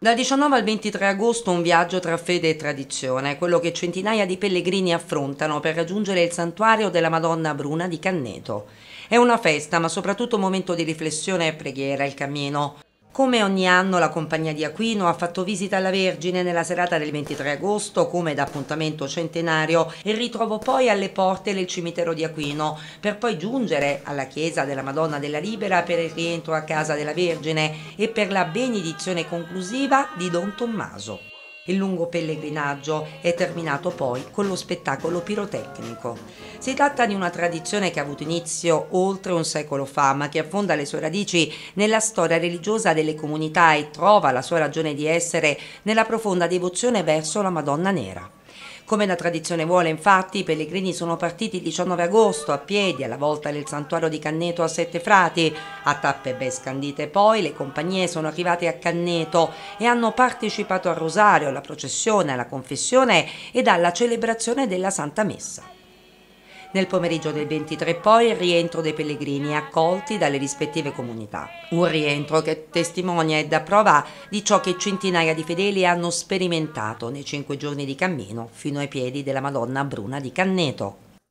Dal 19 al 23 agosto un viaggio tra fede e tradizione, quello che centinaia di pellegrini affrontano per raggiungere il santuario della Madonna Bruna di Canneto. È una festa, ma soprattutto un momento di riflessione e preghiera il cammino. Come ogni anno la compagnia di Aquino ha fatto visita alla Vergine nella serata del 23 agosto come d'appuntamento centenario e ritrovo poi alle porte del cimitero di Aquino per poi giungere alla chiesa della Madonna della Libera per il rientro a casa della Vergine e per la benedizione conclusiva di Don Tommaso. Il lungo pellegrinaggio è terminato poi con lo spettacolo pirotecnico. Si tratta di una tradizione che ha avuto inizio oltre un secolo fa, ma che affonda le sue radici nella storia religiosa delle comunità e trova la sua ragione di essere nella profonda devozione verso la Madonna Nera. Come la tradizione vuole, infatti, i pellegrini sono partiti il 19 agosto a piedi alla volta del santuario di Canneto a Sette Frati. A tappe ben scandite poi le compagnie sono arrivate a Canneto e hanno partecipato al rosario, alla processione, alla confessione ed alla celebrazione della Santa Messa. Nel pomeriggio del 23 poi il rientro dei pellegrini accolti dalle rispettive comunità. Un rientro che testimonia e dà prova di ciò che centinaia di fedeli hanno sperimentato nei cinque giorni di cammino fino ai piedi della Madonna Bruna di Canneto.